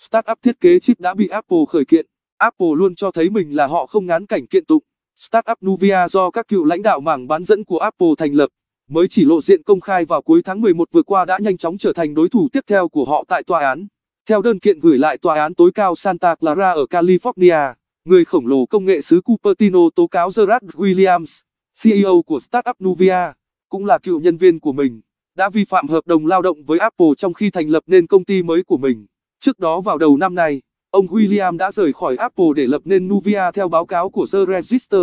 Startup thiết kế chip đã bị Apple khởi kiện. Apple luôn cho thấy mình là họ không ngán cảnh kiện tụng. Startup Nuvia do các cựu lãnh đạo mảng bán dẫn của Apple thành lập, mới chỉ lộ diện công khai vào cuối tháng 11 vừa qua đã nhanh chóng trở thành đối thủ tiếp theo của họ tại tòa án. Theo đơn kiện gửi lại tòa án tối cao Santa Clara ở California, người khổng lồ công nghệ xứ Cupertino tố cáo Gerard Williams, CEO của startup Nuvia, cũng là cựu nhân viên của mình, đã vi phạm hợp đồng lao động với Apple trong khi thành lập nên công ty mới của mình. Trước đó vào đầu năm nay, ông William đã rời khỏi Apple để lập nên Nuvia theo báo cáo của The Register.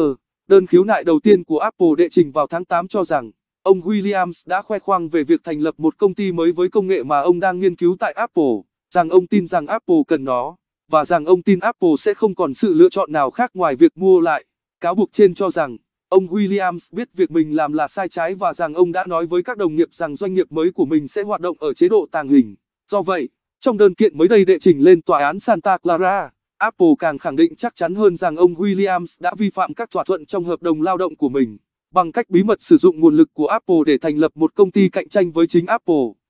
Đơn khiếu nại đầu tiên của Apple đệ trình vào tháng 8 cho rằng, ông Williams đã khoe khoang về việc thành lập một công ty mới với công nghệ mà ông đang nghiên cứu tại Apple, rằng ông tin rằng Apple cần nó, và rằng ông tin Apple sẽ không còn sự lựa chọn nào khác ngoài việc mua lại. Cáo buộc trên cho rằng, ông Williams biết việc mình làm là sai trái và rằng ông đã nói với các đồng nghiệp rằng doanh nghiệp mới của mình sẽ hoạt động ở chế độ tàng hình. Do vậy, trong đơn kiện mới đây đệ trình lên tòa án Santa Clara, Apple càng khẳng định chắc chắn hơn rằng ông Williams đã vi phạm các thỏa thuận trong hợp đồng lao động của mình bằng cách bí mật sử dụng nguồn lực của Apple để thành lập một công ty cạnh tranh với chính Apple.